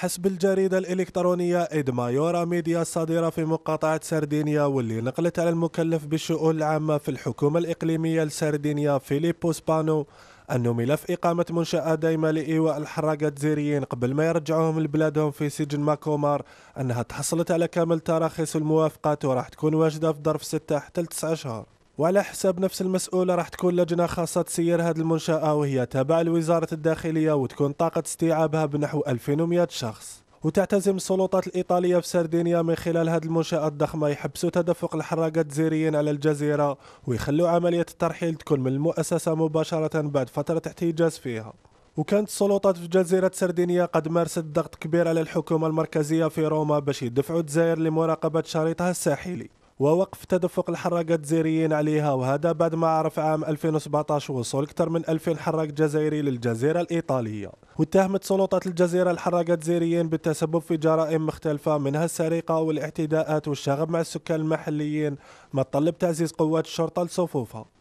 حسب الجريدة الإلكترونية إدمايورا ميديا الصادرة في مقاطعة سردينيا واللي نقلت على المكلف بالشؤون العامة في الحكومة الإقليمية لسردينيا فيليبو سبانو أن ملف إقامة منشأة دائمة لإيواء الحراقة زيريين قبل ما يرجعوهم لبلادهم في سجن ماكومار أنها تحصلت على كامل تراخيص الموافقات وراح تكون واجدة في ظرف 6 حتى 9 أشهر وعلى حساب نفس المسؤولة راح تكون لجنة خاصة تسير هذه المنشأة وهي تابعة لوزارة الداخلية وتكون طاقة استيعابها بنحو 2100 شخص وتعتزم السلطات الإيطالية في سردينيا من خلال هذه المنشأة الضخمة يحبسوا تدفق الحراقة الجزيريين على الجزيرة ويخلوا عملية الترحيل تكون من المؤسسة مباشرة بعد فترة احتجاز فيها وكانت السلطات في جزيرة سردينيا قد مارست ضغط كبير على الحكومة المركزية في روما باش يدفعوا الجزائر لمراقبة شريطها الساحلي ووقف تدفق الحراك الجزائريين عليها وهذا بعد ما عرف عام 2017 وصول أكثر من 2000 حراك جزائري للجزيرة الإيطالية واتهمت سلطات الجزيرة الحراك الجزائريين بالتسبب في جرائم مختلفة منها السرقة والاعتداءات والشغب مع السكان المحليين ما تطلب تعزيز قوات الشرطة لصفوفها